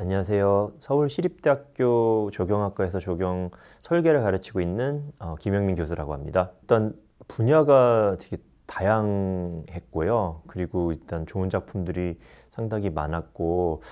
안녕하세요. 서울시립대학교 조경학과에서 조경 설계를 가르치고 있는 어, 김영민 교수라고 합니다. 일단 분야가 되게 다양했고요. 그리고 일단 좋은 작품들이 상당히 많았고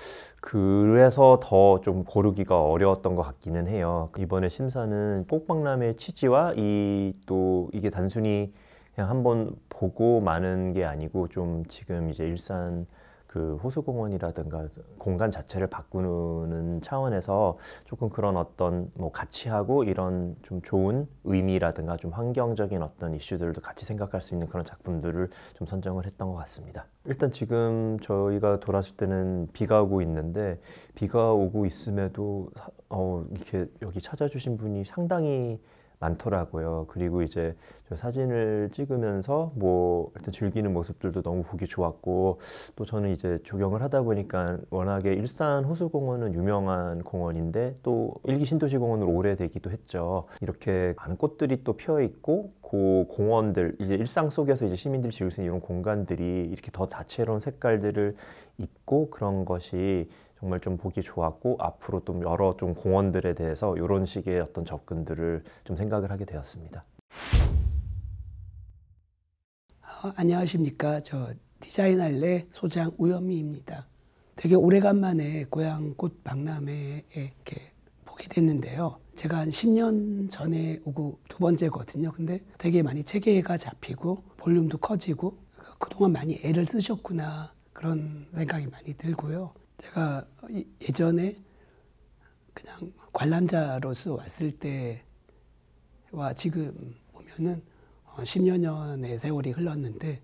그래서 더 좀 고르기가 어려웠던 것 같기는 해요. 이번에 심사는 꼭박람의 취지와 이 또 이게 단순히 그냥 한번 보고 마는 게 아니고 좀 지금 이제 일산 그 호수공원이라든가 공간 자체를 바꾸는 차원에서 조금 그런 어떤 뭐 가치하고 이런 좀 좋은 의미라든가 좀 환경적인 어떤 이슈들도 같이 생각할 수 있는 그런 작품들을 좀 선정을 했던 것 같습니다. 일단 지금 저희가 돌았을 때는 비가 오고 있는데 비가 오고 있음에도 어, 이렇게 여기 찾아주신 분이 상당히 많더라고요. 그리고 이제 사진을 찍으면서 뭐 일단 즐기는 모습들도 너무 보기 좋았고 또 저는 이제 조경을 하다 보니까 워낙에 일산 호수공원은 유명한 공원인데 또 일기 신도시공원으로 오래되기도 했죠. 이렇게 많은 꽃들이 또 피어 있고 그 공원들 이제 일상 속에서 이제 시민들이 지을 수 있는 이런 공간들이 이렇게 더 다채로운 색깔들을 입고 그런 것이 정말 좀 보기 좋았고 앞으로 또 여러 좀 공원들에 대해서 이런 식의 어떤 접근들을 좀 생각을 하게 되었습니다. 어, 안녕하십니까. 저 디자인할래 소장 우현미입니다. 되게 오래간만에 고향 꽃 박람회에 이렇게 보게 됐는데요. 제가 한 10년 전에 오고 두 번째거든요. 근데 되게 많이 체계가 잡히고 볼륨도 커지고 그, 그동안 많이 애를 쓰셨구나 그런 생각이 많이 들고요. 제가 예전에 그냥 관람자로서 왔을 때와 지금 보면은 10여 어, 년의 세월이 흘렀는데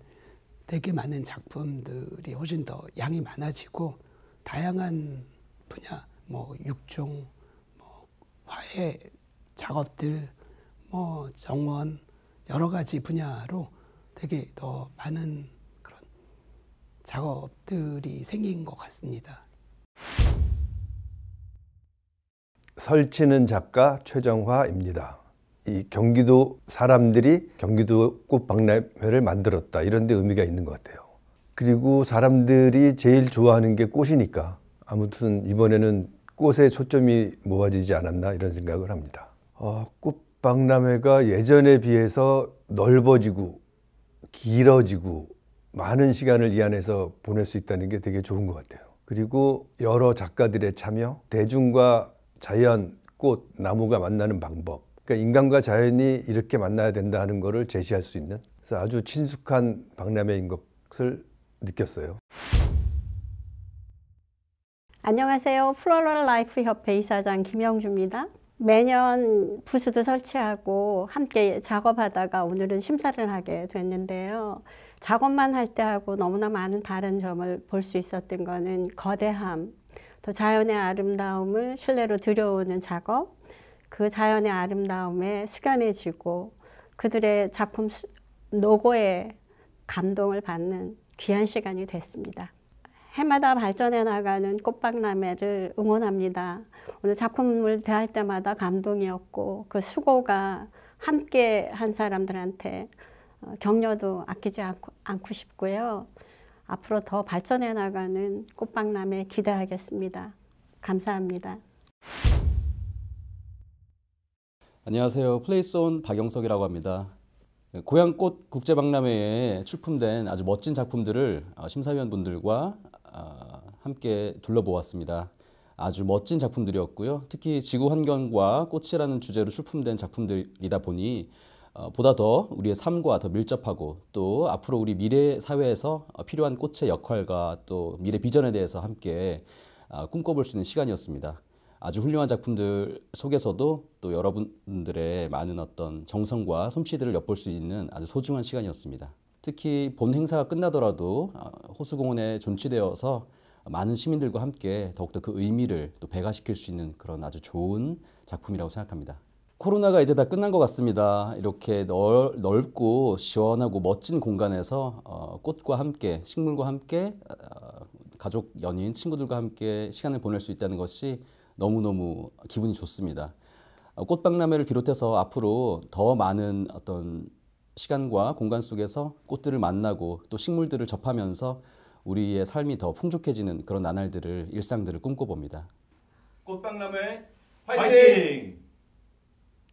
되게 많은 작품들이 훨씬 더 양이 많아지고 다양한 분야, 뭐 육종, 뭐 화해 작업들, 뭐 정원 여러 가지 분야로 되게 더 많은 그런 작업들이 생긴 것 같습니다. 설치는 작가 최정화입니다. 이 경기도 사람들이 경기도 꽃박람회를 만들었다 이런 데 의미가 있는 것 같아요. 그리고 사람들이 제일 좋아하는 게 꽃이니까 아무튼 이번에는 꽃에 초점이 모아지지 않았나 이런 생각을 합니다. 어, 꽃박람회가 예전에 비해서 넓어지고 길어지고 많은 시간을 이 안에서 보낼 수 있다는 게 되게 좋은 것 같아요. 그리고 여러 작가들의 참여, 대중과 자연, 꽃, 나무가 만나는 방법. 그러니까 인간과 자연이 이렇게 만나야 된다 는 것을 제시할 수 있는 그래서 아주 친숙한 박람회인 것을 느꼈어요. 안녕하세요. 플로럴 라이프 협회 이사장 김영주입니다. 매년 부스도 설치하고 함께 작업하다가 오늘은 심사를 하게 됐는데요. 작업만 할 때하고 너무나 많은 다른 점을 볼 수 있었던 거는 거대함, 또 자연의 아름다움을 실내로 들여오는 작업, 그 자연의 아름다움에 숙연해지고 그들의 작품 노고에 감동을 받는 귀한 시간이 됐습니다. 해마다 발전해 나가는 꽃박람회를 응원합니다. 오늘 작품을 대할 때마다 감동이었고 그 수고가 함께 한 사람들한테 어, 격려도 아끼지 않고, 않고 싶고요. 앞으로 더 발전해 나가는 꽃박람회 기대하겠습니다. 감사합니다. 안녕하세요. 플레이스온 박영석이라고 합니다. 네, 고향꽃 국제박람회에 출품된 아주 멋진 작품들을 아, 심사위원분들과 아, 함께 둘러보았습니다. 아주 멋진 작품들이었고요. 특히 지구 환경과 꽃이라는 주제로 출품된 작품들이다 보니 어, 보다 더 우리의 삶과 더 밀접하고 또 앞으로 우리 미래 사회에서 필요한 꽃의 역할과 또 미래 비전에 대해서 함께 아, 꿈꿔볼 수 있는 시간이었습니다. 아주 훌륭한 작품들 속에서도 또 여러분들의 많은 어떤 정성과 솜씨들을 엿볼 수 있는 아주 소중한 시간이었습니다. 특히 본 행사가 끝나더라도 아, 호수공원에 존치되어서 많은 시민들과 함께 더욱더 그 의미를 또 배가시킬 수 있는 그런 아주 좋은 작품이라고 생각합니다. 코로나가 이제 다 끝난 것 같습니다. 이렇게 넓, 넓고 시원하고 멋진 공간에서 어, 꽃과 함께 식물과 함께 어, 가족, 연인, 친구들과 함께 시간을 보낼 수 있다는 것이 너무너무 기분이 좋습니다. 어, 꽃박람회를 비롯해서 앞으로 더 많은 어떤 시간과 공간 속에서 꽃들을 만나고 또 식물들을 접하면서 우리의 삶이 더 풍족해지는 그런 나날들을 일상들을 꿈꿔봅니다. 꽃박람회 화이팅! 화이팅!